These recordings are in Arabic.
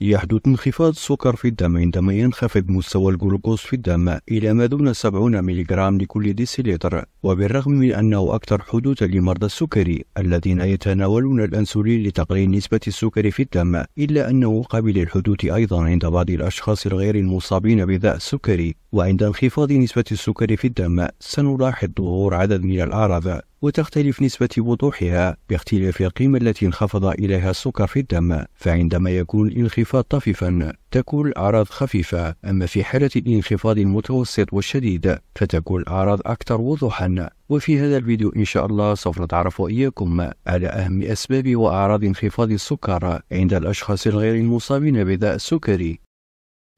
يحدث انخفاض السكر في الدم عندما ينخفض مستوى الجلوكوز في الدم إلى ما دون 70 ملغ لكل ديسيلتر وبالرغم من أنه أكثر حدوثا لمرضى السكري الذين يتناولون الأنسولين لتقليل نسبة السكر في الدم إلا أنه قابل للحدوث أيضا عند بعض الأشخاص الغير المصابين بداء السكري وعند انخفاض نسبة السكر في الدم سنلاحظ ظهور عدد من الأعراض وتختلف نسبة وضوحها باختلاف القيمة التي انخفض إليها السكر في الدم فعندما يكون الانخفاض طفيفا تكون الأعراض خفيفة أما في حالة الانخفاض المتوسط والشديد فتكون الأعراض أكثر وضوحا وفي هذا الفيديو إن شاء الله سوف نتعرف إياكم على أهم أسباب وأعراض انخفاض السكر عند الأشخاص الغير المصابين بداء السكري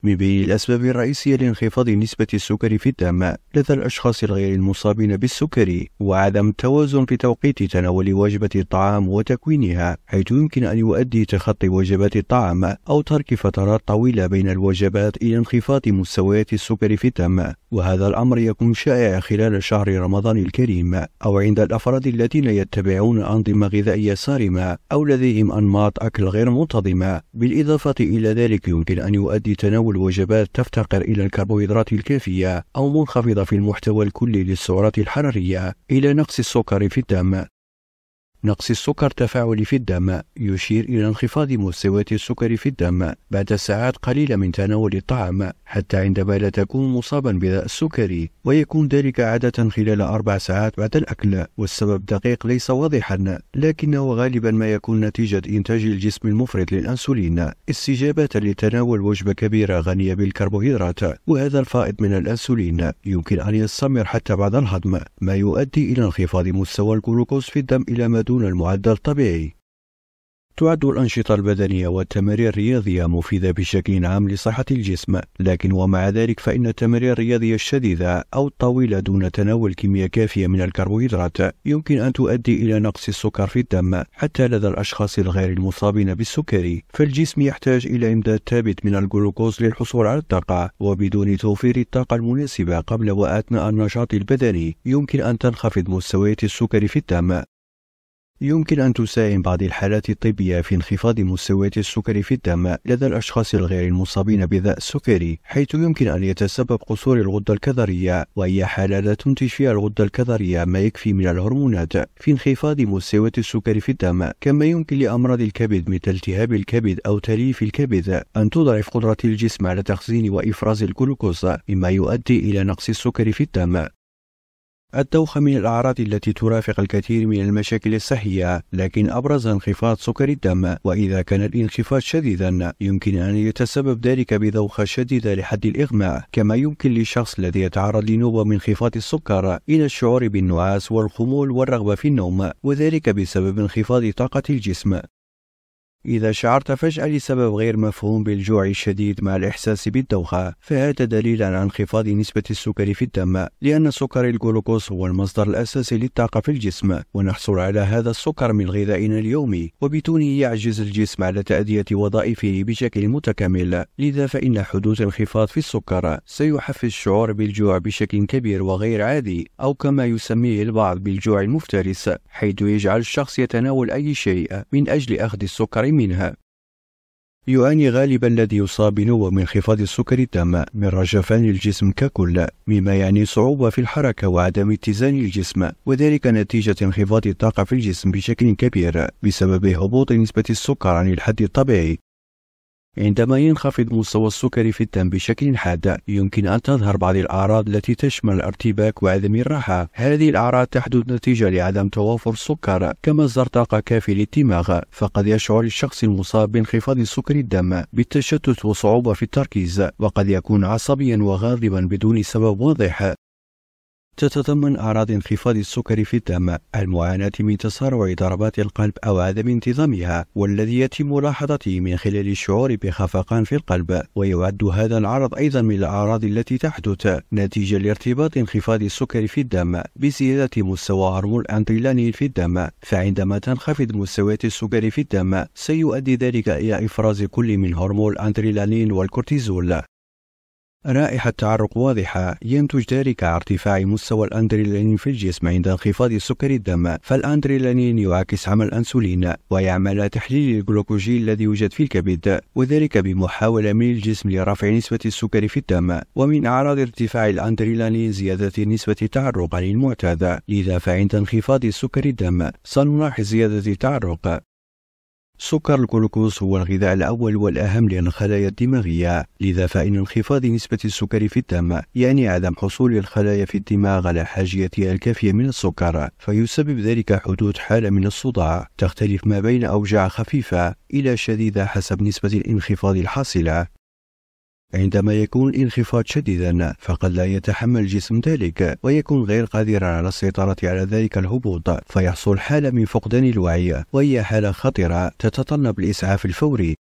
من بين الأسباب الرئيسية لانخفاض نسبة السكر في الدم لدى الأشخاص الغير المصابين بالسكري هو عدم التوازن في توقيت تناول وجبة الطعام وتكوينها، حيث يمكن أن يؤدي تخطي وجبات الطعام أو ترك فترات طويلة بين الوجبات إلى انخفاض مستويات السكر في الدم، وهذا الأمر يكون شائع خلال شهر رمضان الكريم أو عند الأفراد الذين يتبعون أنظمة غذائية صارمة أو لديهم أنماط أكل غير منتظمة، بالإضافة إلى ذلك يمكن أن يؤدي تناول الوجبات تفتقر إلى الكربوهيدرات الكافية أو منخفضة في المحتوى الكلي للسعرات الحرارية إلى نقص السكر في الدم نقص السكر التفاعلي في الدم يشير إلى انخفاض مستويات السكر في الدم بعد ساعات قليلة من تناول الطعام حتى عندما لا تكون مصابا بداء السكري ويكون ذلك عادة خلال أربع ساعات بعد الأكل والسبب دقيق ليس واضحا لكنه غالبا ما يكون نتيجة إنتاج الجسم المفرط للأنسولين استجابة لتناول وجبة كبيرة غنية بالكربوهيدرات وهذا الفائض من الأنسولين يمكن أن يستمر حتى بعد الهضم ما يؤدي إلى انخفاض مستوى الجلوكوز في الدم إلى ما دون المعدل الطبيعي تعد الأنشطة البدنية والتمارين الرياضية مفيدة بشكل عام لصحة الجسم، لكن ومع ذلك فإن التمارين الرياضية الشديدة أو الطويلة دون تناول كمية كافية من الكربوهيدرات يمكن أن تؤدي إلى نقص السكر في الدم حتى لدى الأشخاص الغير المصابين بالسكري، فالجسم يحتاج إلى إمداد ثابت من الجلوكوز للحصول على الطاقة، وبدون توفير الطاقة المناسبة قبل وأثناء النشاط البدني يمكن أن تنخفض مستويات السكر في الدم، يمكن أن تساهم بعض الحالات الطبية في انخفاض مستويات السكر في الدم لدى الأشخاص الغير المصابين بداء السكري، حيث يمكن أن يتسبب قصور الغدة الكظرية، وهي حالة لا تنتج فيها الغدة الكظرية ما يكفي من الهرمونات في انخفاض مستويات السكر في الدم، كما يمكن لأمراض الكبد مثل التهاب الكبد أو تليف الكبد أن تضعف قدرة الجسم على تخزين وإفراز الجلوكوز، مما يؤدي إلى نقص السكر في الدم، الدوخة من الأعراض التي ترافق الكثير من المشاكل الصحية لكن أبرز انخفاض سكر الدم وإذا كان الانخفاض شديدا يمكن أن يتسبب ذلك بدوخة شديدة لحد الإغماء كما يمكن للشخص الذي يتعرض لنوبة من انخفاض السكر إلى الشعور بالنعاس والخمول والرغبة في النوم وذلك بسبب انخفاض طاقة الجسم إذا شعرت فجأة لسبب غير مفهوم بالجوع الشديد مع الإحساس بالدوخة، فهذا دليل على انخفاض نسبة السكر في الدم، لأن سكر الجلوكوز هو المصدر الأساسي للطاقة في الجسم، ونحصل على هذا السكر من غذائنا اليومي، وبدونه يعجز الجسم على تأدية وظائفه بشكل متكامل، لذا فإن حدوث انخفاض في السكر سيحفز الشعور بالجوع بشكل كبير وغير عادي، أو كما يسميه البعض بالجوع المفترس، حيث يجعل الشخص يتناول أي شيء من أجل أخذ السكر منها يعاني غالبا الذي يصاب بنوبة من انخفاض السكر الدم من رجفان الجسم ككل مما يعني صعوبة في الحركة وعدم اتزان الجسم وذلك نتيجة انخفاض الطاقة في الجسم بشكل كبير بسبب هبوط نسبة السكر عن الحد الطبيعي عندما ينخفض مستوى السكر في الدم بشكل حاد يمكن أن تظهر بعض الأعراض التي تشمل الارتباك وعدم الراحة هذه الأعراض تحدث نتيجة لعدم توافر السكر كما طاقة كافي للدماغ فقد يشعر الشخص المصاب بانخفاض سكر الدم بالتشتت وصعوبة في التركيز وقد يكون عصبيا وغاضبا بدون سبب واضح تتضمن أعراض انخفاض السكر في الدم، المعاناة من تسارع ضربات القلب أو عدم انتظامها، والذي يتم ملاحظته من خلال الشعور بخفقان في القلب، ويعد هذا العرض أيضا من الأعراض التي تحدث نتيجة لارتباط انخفاض السكر في الدم بزيادة مستوى هرمون الأندرلانين في الدم، فعندما تنخفض مستويات السكر في الدم، سيؤدي ذلك إلى إفراز كل من هرمون الأندرلانين والكورتيزول، رائحة تعرق واضحة ينتج ذلك عن ارتفاع مستوى الأندريلين في الجسم عند انخفاض سكر الدم فالأندريلين يعاكس عمل الأنسولين ويعمل تحليل الجلوكوجي الذي يوجد في الكبد وذلك بمحاولة من الجسم لرفع نسبة السكر في الدم ومن أعراض ارتفاع الأندريلين زيادة نسبة التعرق عن المعتاد لذا فعند انخفاض سكر الدم سنلاحظ زيادة التعرق سكر الجلوكوز هو الغذاء الأول والأهم للخلايا الدماغية لذا فإن انخفاض نسبة السكر في الدم يعني عدم حصول الخلايا في الدماغ على حاجيتها الكافية من السكر فيسبب ذلك حدوث حالة من الصداع تختلف ما بين أوجاع خفيفة إلى شديدة حسب نسبة الانخفاض الحاصلة عندما يكون الانخفاض شديدا فقد لا يتحمل الجسم ذلك ويكون غير قادرا على السيطرة على ذلك الهبوط فيحصل حالة من فقدان الوعي وهي حالة خطرة تتطلب الإسعاف الفوري